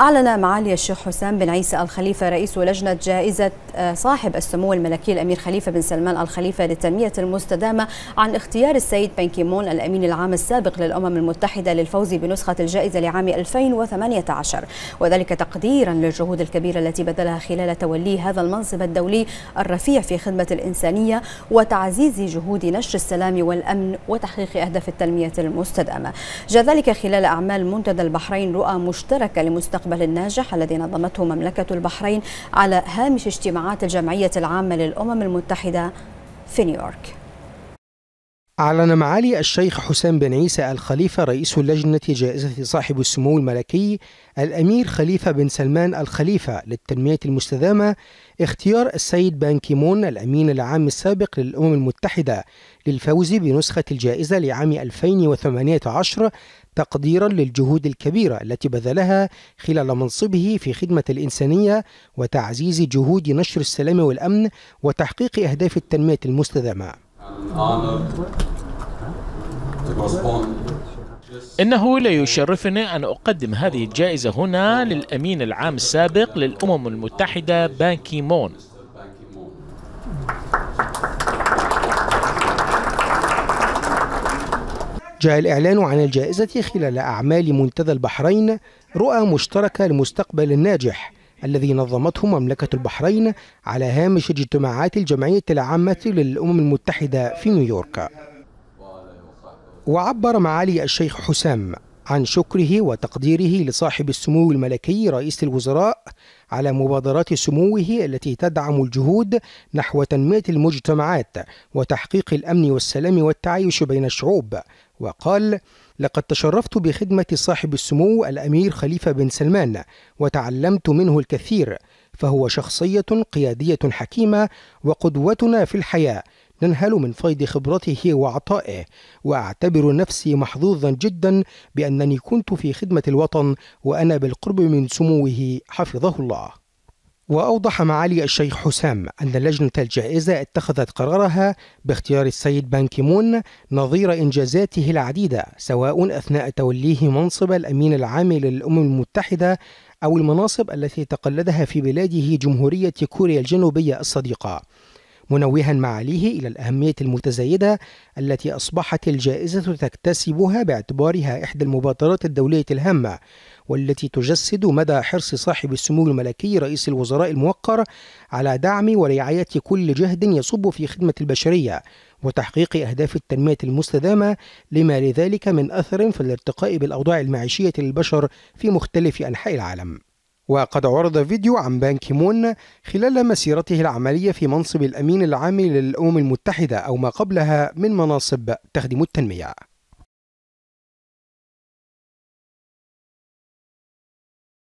أعلن معالي الشيخ حسام بن عيسى الخليفة رئيس لجنة جائزة آه، صاحب السمو الملكي الأمير خليفة بن سلمان الخليفة للتنمية المستدامة عن اختيار السيد بن كيمون الأمين العام السابق للأمم المتحدة للفوز بنسخة الجائزة لعام 2018 وذلك تقديرا للجهود الكبيرة التي بذلها خلال توليه هذا المنصب الدولي الرفيع في خدمة الإنسانية وتعزيز جهود نشر السلام والأمن وتحقيق أهداف التنمية المستدامة جاء ذلك خلال أعمال منتدى البحرين رؤى مشتركة لمستقبل المستقبل الناجح الذي نظمته مملكة البحرين على هامش اجتماعات الجمعية العامة للأمم المتحدة في نيويورك أعلن معالي الشيخ حسام بن عيسى الخليفة رئيس لجنة جائزة صاحب السمو الملكي الأمير خليفة بن سلمان الخليفة للتنمية المستدامة اختيار السيد بان كيمون الأمين العام السابق للأمم المتحدة للفوز بنسخة الجائزة لعام 2018 تقديرا للجهود الكبيرة التي بذلها خلال منصبه في خدمة الإنسانية وتعزيز جهود نشر السلام والأمن وتحقيق أهداف التنمية المستدامة. honor إنه ليشرفني أن أقدم هذه الجائزة هنا للأمين العام السابق للأمم المتحدة بان مون جاء الإعلان عن الجائزة خلال أعمال منتدى البحرين رؤى مشتركة لمستقبل الناجح الذي نظمته مملكة البحرين على هامش اجتماعات الجمعية العامة للأمم المتحدة في نيويورك وعبر معالي الشيخ حسام عن شكره وتقديره لصاحب السمو الملكي رئيس الوزراء على مبادرات سموه التي تدعم الجهود نحو تنميه المجتمعات وتحقيق الامن والسلام والتعايش بين الشعوب وقال لقد تشرفت بخدمه صاحب السمو الامير خليفه بن سلمان وتعلمت منه الكثير فهو شخصيه قياديه حكيمه وقدوتنا في الحياه ننهل من فيض خبرته وعطائه واعتبر نفسي محظوظا جدا بانني كنت في خدمه الوطن وانا بالقرب من سموه حفظه الله وأوضح معالي الشيخ حسام أن لجنة الجائزة اتخذت قرارها باختيار السيد بان كيمون نظير إنجازاته العديدة سواء أثناء توليه منصب الأمين العام للأمم المتحدة أو المناصب التي تقلدها في بلاده جمهورية كوريا الجنوبية الصديقة منوها معاليه إلى الأهمية المتزايدة التي أصبحت الجائزة تكتسبها باعتبارها إحدى المبادرات الدولية الهامة والتي تجسد مدى حرص صاحب السمو الملكي رئيس الوزراء الموقر على دعم ورعاية كل جهد يصب في خدمة البشرية وتحقيق أهداف التنمية المستدامة لما لذلك من أثر في الارتقاء بالأوضاع المعيشية للبشر في مختلف أنحاء العالم وقد عرض فيديو عن بان كيمون خلال مسيرته العملية في منصب الأمين العام للأمم المتحدة أو ما قبلها من مناصب تخدم التنمية